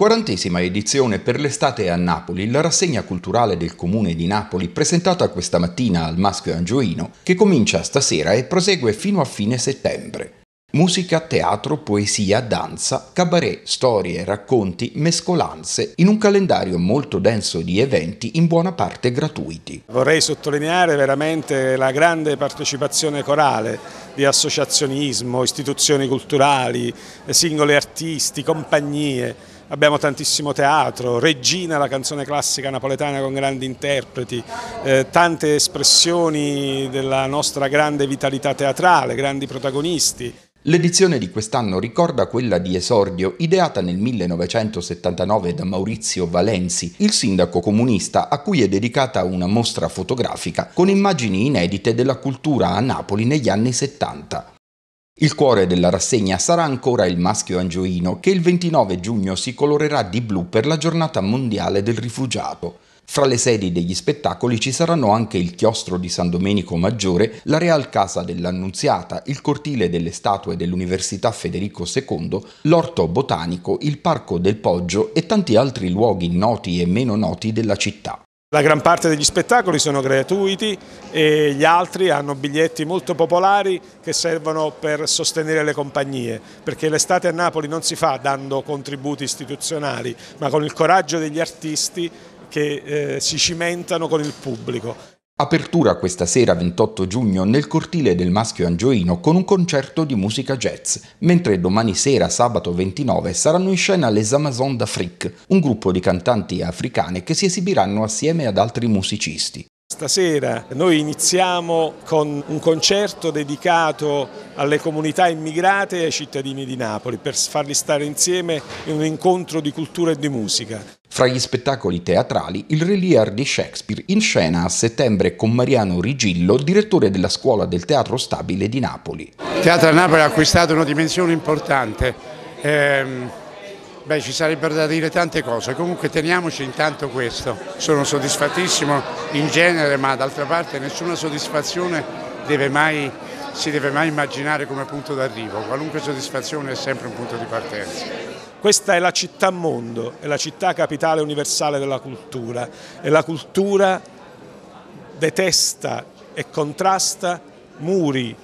Quarantesima edizione per l'estate a Napoli, la rassegna culturale del Comune di Napoli presentata questa mattina al Maschio Angioino, che comincia stasera e prosegue fino a fine settembre. Musica, teatro, poesia, danza, cabaret, storie, racconti, mescolanze, in un calendario molto denso di eventi in buona parte gratuiti. Vorrei sottolineare veramente la grande partecipazione corale di associazionismo, istituzioni culturali, singoli artisti, compagnie abbiamo tantissimo teatro, Regina la canzone classica napoletana con grandi interpreti, eh, tante espressioni della nostra grande vitalità teatrale, grandi protagonisti. L'edizione di quest'anno ricorda quella di Esordio, ideata nel 1979 da Maurizio Valenzi, il sindaco comunista a cui è dedicata una mostra fotografica con immagini inedite della cultura a Napoli negli anni 70. Il cuore della rassegna sarà ancora il maschio angioino che il 29 giugno si colorerà di blu per la giornata mondiale del rifugiato. Fra le sedi degli spettacoli ci saranno anche il chiostro di San Domenico Maggiore, la Real Casa dell'Annunziata, il cortile delle statue dell'Università Federico II, l'Orto Botanico, il Parco del Poggio e tanti altri luoghi noti e meno noti della città. La gran parte degli spettacoli sono gratuiti e gli altri hanno biglietti molto popolari che servono per sostenere le compagnie, perché l'estate a Napoli non si fa dando contributi istituzionali, ma con il coraggio degli artisti che eh, si cimentano con il pubblico. Apertura questa sera 28 giugno nel cortile del Maschio Angioino con un concerto di musica jazz, mentre domani sera sabato 29 saranno in scena les Amazon d'Afrique, un gruppo di cantanti africane che si esibiranno assieme ad altri musicisti. Stasera noi iniziamo con un concerto dedicato alle comunità immigrate e ai cittadini di Napoli per farli stare insieme in un incontro di cultura e di musica. Fra gli spettacoli teatrali, il Relier di Shakespeare in scena a settembre con Mariano Rigillo, direttore della scuola del Teatro Stabile di Napoli. Il Teatro a Napoli ha acquistato una dimensione importante. Ehm Beh, ci sarebbero da dire tante cose, comunque teniamoci intanto questo. Sono soddisfattissimo in genere, ma d'altra parte nessuna soddisfazione deve mai, si deve mai immaginare come punto d'arrivo. Qualunque soddisfazione è sempre un punto di partenza. Questa è la città mondo, è la città capitale universale della cultura e la cultura detesta e contrasta muri,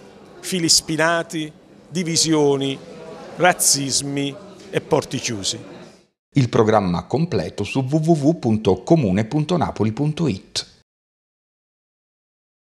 fili spinati, divisioni, razzismi, e porti chiusi. Il programma completo su www.comune.napoli.it